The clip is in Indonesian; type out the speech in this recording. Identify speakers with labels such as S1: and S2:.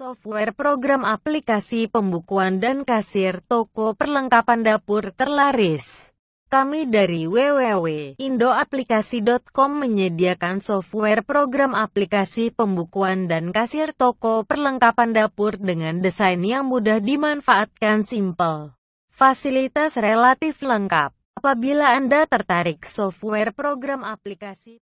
S1: software program aplikasi pembukuan dan kasir toko perlengkapan dapur terlaris. Kami dari www.indoaplikasi.com menyediakan software program aplikasi pembukuan dan kasir toko perlengkapan dapur dengan desain yang mudah dimanfaatkan simple. Fasilitas relatif lengkap. Apabila Anda tertarik software program
S2: aplikasi